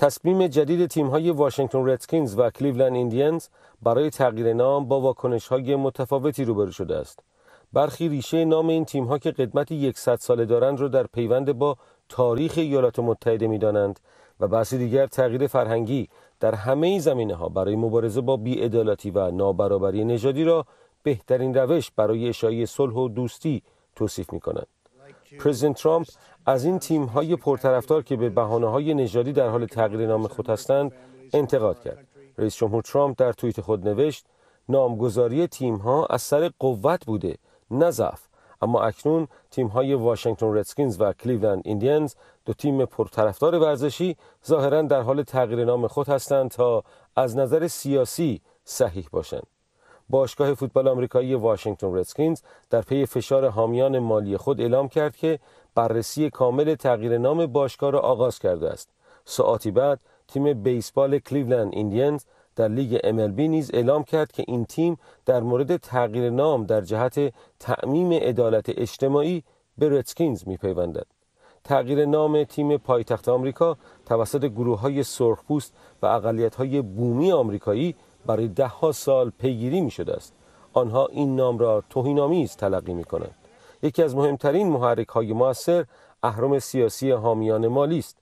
تصمیم جدید های واشنگتن ردکینز و کلیولند ایندینز برای تغییر نام با های متفاوتی روبرو شده است. برخی ریشه نام این تیم‌ها که قدمت 100 ساله دارند را در پیوند با تاریخ ایالات متحده دانند و بعضی دیگر تغییر فرهنگی در همه زمینه ها برای مبارزه با بیعدالتی و نابرابری نژادی را بهترین روش برای اشای صلح و دوستی توصیف می کنند. پرزیدنت ترامپ از این تیم های پرطرفدار که به بهانه های نژادی در حال تغییر نام خود هستند انتقاد کرد. رئیس جمهور ترامپ در توییت خود نوشت نامگذاری تیم ها از سر قوت بوده نه ضعف اما اکنون تیم های واشنگتن ردسکینز و کلیولند ایندینز دو تیم پرطرفدار ورزشی ظاهرا در حال تغییر نام خود هستند تا از نظر سیاسی صحیح باشند. باشگاه فوتبال آمریکایی واشنگتن رسکینز در پی فشار حامیان مالی خود اعلام کرد که بررسی کامل تغییر نام باشگاه را آغاز کرده است. ساعتی بعد تیم بیسبال کلیولند ایندینز در لیگ MLB نیز اعلام کرد که این تیم در مورد تغییر نام در جهت تعمیم عدالت اجتماعی به ردسکینز می پیوندد. تغییر نام تیم پایتخت آمریکا توسط گروه های سرخپوست و اقلیت های بومی آمریکایی برای دهها سال پیگیری می شده است آنها این نام را توهینامیز تلقی می کنند یکی از مهمترین محرک های موثر اهرم سیاسی حامیان مالی است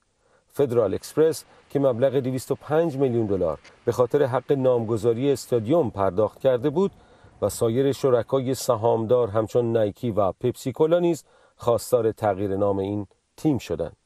فدرال اکسپرس که مبلغ 205 میلیون دلار به خاطر حق نامگذاری استادیوم پرداخت کرده بود و سایر شرکای سهامدار همچون نایکی و پپسی کولا نیز خواستار تغییر نام این تیم شدند